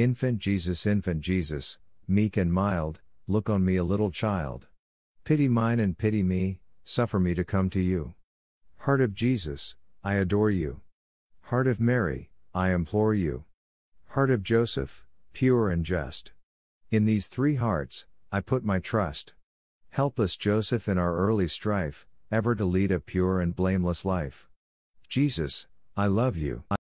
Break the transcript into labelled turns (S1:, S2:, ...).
S1: Infant Jesus, infant Jesus, meek and mild, look on me a little child. Pity mine and pity me, suffer me to come to you. Heart of Jesus, I adore you. Heart of Mary, I implore you. Heart of Joseph, pure and just. In these three hearts, I put my trust. Helpless Joseph in our early strife, ever to lead a pure and blameless life. Jesus, I love you.